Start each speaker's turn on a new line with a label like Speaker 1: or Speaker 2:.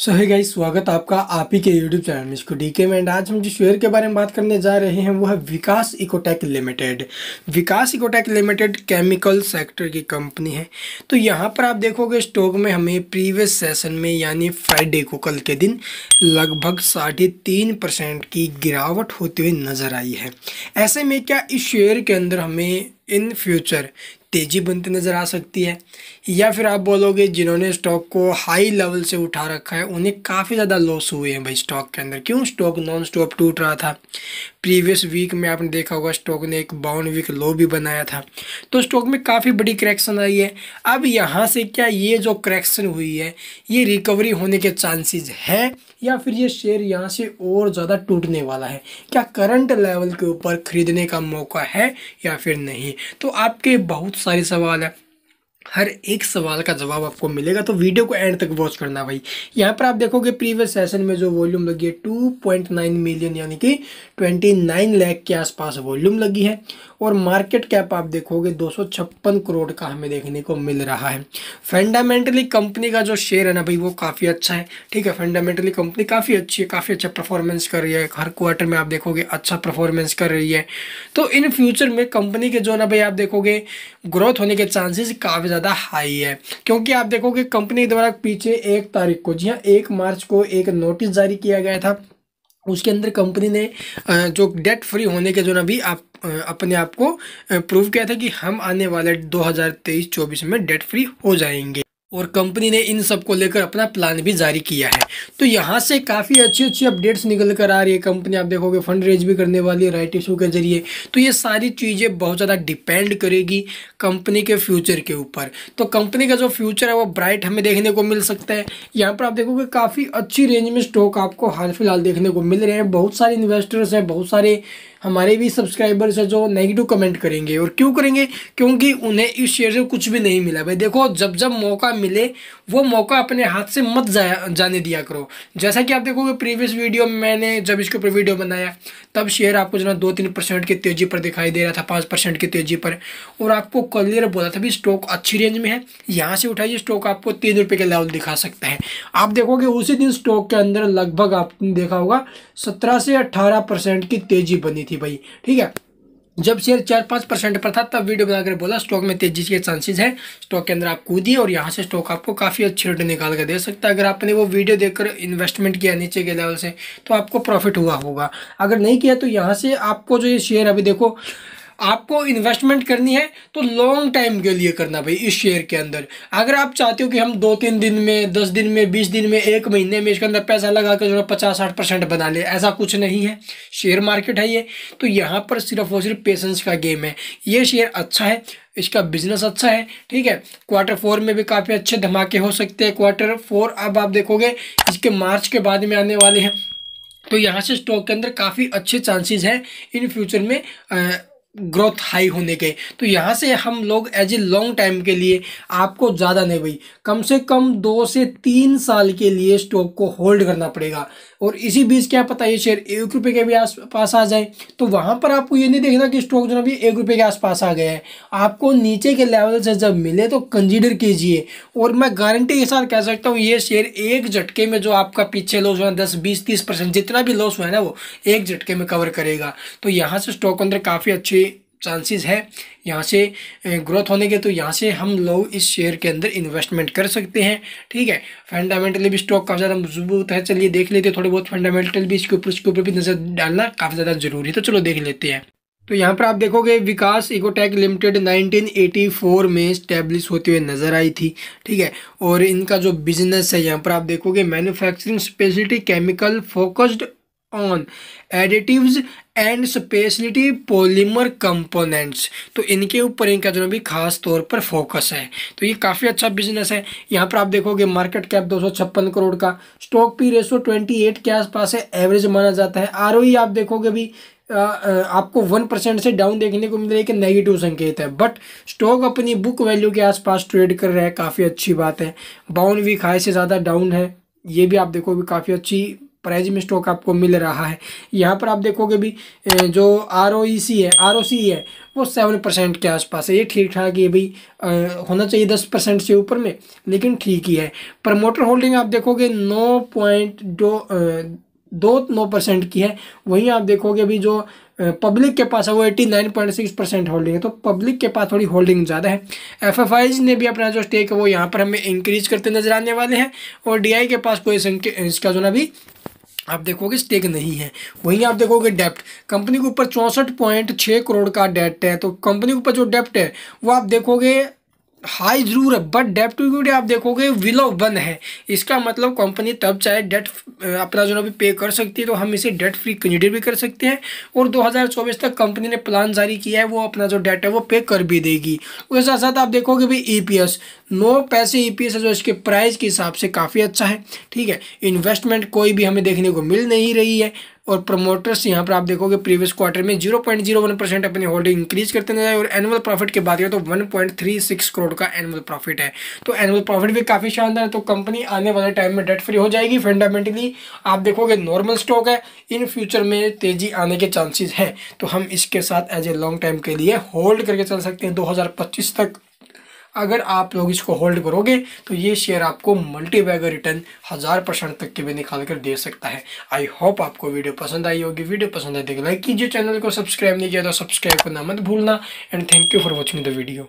Speaker 1: सो है गाइस स्वागत आपका आप ही के यूट्यूब चैनल में इसको डी के में एंड आज हम जिस शेयर के बारे में बात करने जा रहे हैं वो है Vikas Ecotech Limited Vikas Ecotech Limited chemical sector की कंपनी है तो यहाँ पर आप देखोगे स्टॉक में हमें प्रीवियस सेशन में यानी फ्राइडे को कल के दिन लगभग साढ़े तीन परसेंट की गिरावट होती हुई नज़र आई है ऐसे में क्या इस शेयर के अंदर हमें इन फ्यूचर तेज़ी बनती नज़र आ सकती है या फिर आप बोलोगे जिन्होंने स्टॉक को हाई लेवल से उठा रखा है उन्हें काफ़ी ज़्यादा लॉस हुए हैं भाई स्टॉक के अंदर क्यों स्टॉक नॉन स्टॉप टूट रहा था प्रीवियस वीक में आपने देखा होगा स्टॉक ने एक बाउंड वीक लो भी बनाया था तो स्टॉक में काफ़ी बड़ी करेक्शन आई है अब यहाँ से क्या ये जो करेक्शन हुई है ये रिकवरी होने के चांसेज है या फिर ये शेयर यहाँ से और ज़्यादा टूटने वाला है क्या करंट लेवल के ऊपर खरीदने का मौका है या फिर नहीं तो आपके बहुत सारे सवाल है हर एक सवाल का जवाब आपको मिलेगा तो वीडियो को एंड तक वॉच करना भाई यहाँ पर आप देखोगे प्रीवियस सेशन में जो वॉल्यूम लगी है 2.9 मिलियन यानी कि 29 लाख के आसपास वॉल्यूम लगी है और मार्केट कैप आप देखोगे दो करोड़ का हमें देखने को मिल रहा है फंडामेंटली कंपनी का जो शेयर है ना भाई वो काफ़ी अच्छा है ठीक है फंडामेंटली कंपनी काफ़ी अच्छी है काफ़ी अच्छा परफॉर्मेंस कर रही है हर क्वार्टर में आप देखोगे अच्छा परफॉर्मेंस कर रही है तो इन फ्यूचर में कंपनी के जो ना भाई आप देखोगे ग्रोथ होने के चांसेस काफ़ी ज़्यादा हाई है क्योंकि आप देखोगे कंपनी द्वारा पीछे एक तारीख को जी हाँ एक मार्च को एक नोटिस जारी किया गया था उसके अंदर कंपनी ने जो डेट फ्री होने के जो ना भी आप अपने आप को प्रूव किया था कि हम आने वाले 2023-24 में डेट फ्री हो जाएंगे और कंपनी ने इन सब को लेकर अपना प्लान भी जारी किया है तो यहाँ से काफ़ी अच्छी अच्छी अपडेट्स निकल कर आ रही है कंपनी आप देखोगे फंड रेज भी करने वाली है राइट इशू के जरिए तो ये सारी चीज़ें बहुत ज़्यादा डिपेंड करेगी कंपनी के फ्यूचर के ऊपर तो कंपनी का जो फ्यूचर है वो ब्राइट हमें देखने को मिल सकता है यहाँ पर आप देखोगे काफ़ी अच्छी रेंज में स्टॉक आपको हाल फिलहाल देखने को मिल रहे हैं बहुत सारे इन्वेस्टर्स हैं बहुत सारे हमारे भी सब्सक्राइबर्स है जो नेगेटिव कमेंट करेंगे और क्यों करेंगे क्योंकि उन्हें इस शेयर से कुछ भी नहीं मिला भाई देखो जब जब मौका मिले वो मौका अपने हाथ से मत जा, जाने दिया करो जैसा कि आप देखोगे प्रीवियस वीडियो में मैंने जब इसके ऊपर वीडियो बनाया तब शेयर आपको जो दो तीन परसेंट की तेज़ी पर दिखाई दे रहा था पाँच परसेंट की तेज़ी पर और आपको क्लियर बोला था भी स्टॉक अच्छी रेंज में है यहाँ से उठाइए स्टॉक आपको तीन रुपये के लेवल दिखा सकता है आप देखोगे उसी दिन स्टॉक के अंदर लगभग आपने देखा होगा सत्रह से अट्ठारह परसेंट की तेज़ी बनी थी भाई ठीक है जब शेयर चार पाँच परसेंट पर था तब वीडियो बनाकर बोला स्टॉक में तेजी के चांसेस है स्टॉक के अंदर आप कूदिए और यहाँ से स्टॉक आपको काफ़ी अच्छी रेट निकाल कर दे सकता है अगर आपने वो वीडियो देखकर इन्वेस्टमेंट किया नीचे के लेवल से तो आपको प्रॉफिट हुआ होगा अगर नहीं किया तो यहाँ से आपको जो ये शेयर अभी देखो आपको इन्वेस्टमेंट करनी है तो लॉन्ग टाइम के लिए करना भाई इस शेयर के अंदर अगर आप चाहते हो कि हम दो तीन दिन में दस दिन में बीस दिन में एक महीने में इसके अंदर पैसा लगा कर जो है पचास साठ परसेंट बना ले ऐसा कुछ नहीं है शेयर मार्केट है ये तो यहाँ पर सिर्फ और सिर्फ पेशेंस का गेम है ये शेयर अच्छा है इसका बिजनेस अच्छा है ठीक है क्वार्टर फोर में भी काफ़ी अच्छे धमाके हो सकते हैं क्वार्टर फोर अब आप देखोगे इसके मार्च के बाद में आने वाले हैं तो यहाँ से स्टॉक के अंदर काफ़ी अच्छे चांसेस हैं इन फ्यूचर में आ, ग्रोथ हाई होने के तो यहाँ से हम लोग एज ए लॉन्ग टाइम के लिए आपको ज़्यादा नहीं भाई कम से कम दो से तीन साल के लिए स्टॉक को होल्ड करना पड़ेगा और इसी बीच क्या पता ये शेयर एक रुपये के भी आस पास आ जाए तो वहाँ पर आपको ये नहीं देखना कि स्टॉक जो ना अभी एक रुपये के आसपास आ गया है आपको नीचे के लेवल से जब मिले तो कंसिडर कीजिए और मैं गारंटी के साथ कह सकता हूँ ये शेयर एक झटके में जो आपका पीछे लॉस हुआ दस बीस तीस परसेंट जितना भी लॉस हुआ है ना वो एक झटके में कवर करेगा तो यहाँ से स्टॉक अंदर काफ़ी अच्छी चांसेस है यहाँ से ग्रोथ होने के तो यहाँ से हम लोग इस शेयर के अंदर इन्वेस्टमेंट कर सकते हैं ठीक है फंडामेंटली भी स्टॉक काफ़ी ज़्यादा मजबूत है चलिए देख लेते हैं थोड़े बहुत फंडामेंटल भी इसके ऊपर इसके ऊपर भी नज़र डालना काफ़ी ज़्यादा ज़रूरी है तो चलो देख लेते हैं तो यहाँ पर आप देखोगे विकास इकोटेक लिमिटेड 1984 में स्टैब्लिश होते हुए नज़र आई थी ठीक है और इनका जो बिजनेस है यहाँ पर आप देखोगे manufacturing speciality chemical focused on additives and speciality polymer components तो इनके ऊपर इनका जो भी खास तौर पर फोकस है तो ये काफ़ी अच्छा बिजनेस है यहाँ पर आप देखोगे मार्केट कैप दो करोड़ का स्टॉक पी ट्वेंटी 28 के आसपास है एवरेज माना जाता है आर e आप देखोगे भी आ, आपको वन परसेंट से डाउन देखने को मिल रहा है कि नेगेटिव संकेत है बट स्टॉक अपनी बुक वैल्यू के आसपास ट्रेड कर रहा है काफ़ी अच्छी बात है बाउन वीक हाई से ज़्यादा डाउन है ये भी आप देखोगे काफ़ी अच्छी प्राइज में स्टॉक आपको मिल रहा है यहाँ पर आप देखोगे भी जो आर e है आर है वो सेवन परसेंट के आसपास है ये ठीक ठाक ये भाई होना चाहिए दस परसेंट से ऊपर में लेकिन ठीक ही है प्रमोटर होल्डिंग आप देखोगे नौ पॉइंट दो दो नौ परसेंट की है वहीं आप देखोगे अभी जो पब्लिक के पास है वो eighty nine point six percent holding है तो पब्लिक के पास थोड़ी होल्डिंग ज़्यादा है एफ एफ आईज ने भी अपना जो स्टेक है वो यहाँ पर हमें इंक्रीज करते नजर आने वाले हैं और डी आई के पास कोई इसका जो ना भी आप देखोगे स्टेक नहीं है वहीं आप देखोगे डेप्ट कंपनी के ऊपर चौंसठ पॉइंट छः करोड़ का डेप्ट है तो कंपनी के ऊपर जो डेप्ट है वो आप देखोगे हाई जरूर है बट डेप टू इक्विटी आप देखोगे विलो वन है इसका मतलब कंपनी तब चाहे डेट अपना जो भी पे कर सकती है तो हम इसे डेट फ्री कंसिडर भी कर सकते हैं और 2024 तक कंपनी ने प्लान जारी किया है वो अपना जो डेट है वो पे कर भी देगी उसके साथ साथ आप देखोगे भाई ई नौ पैसे ई e है जो इसके प्राइस के हिसाब से काफ़ी अच्छा है ठीक है इन्वेस्टमेंट कोई भी हमें देखने को मिल नहीं रही है और प्रमोटर्स यहाँ पर आप देखोगे प्रीवियस क्वार्टर में zero point zero one percent अपनी होल्डिंग इंक्रीज करते नजर आए और एनुअल प्रॉफिट की बात करें तो one point three six crore का एनुअल प्रॉफिट है तो एनुअल प्रॉफिट भी काफ़ी शानदार है तो कंपनी आने वाले टाइम में डेट फ्री हो जाएगी फंडामेंटली आप देखोगे नॉर्मल स्टॉक है इन फ्यूचर में तेजी आने के चांसेज हैं तो हम इसके साथ एज ए लॉन्ग टाइम के लिए होल्ड करके चल सकते हैं दो तक अगर आप लोग इसको होल्ड करोगे तो ये शेयर आपको मल्टीबैगर रिटर्न हज़ार परसेंट तक के भी निकाल कर दे सकता है आई होप आपको वीडियो पसंद आई होगी वीडियो पसंद आई तो लाइक कीजिए चैनल को सब्सक्राइब नहीं किया तो सब्सक्राइब करना मत भूलना and thank you for watching the video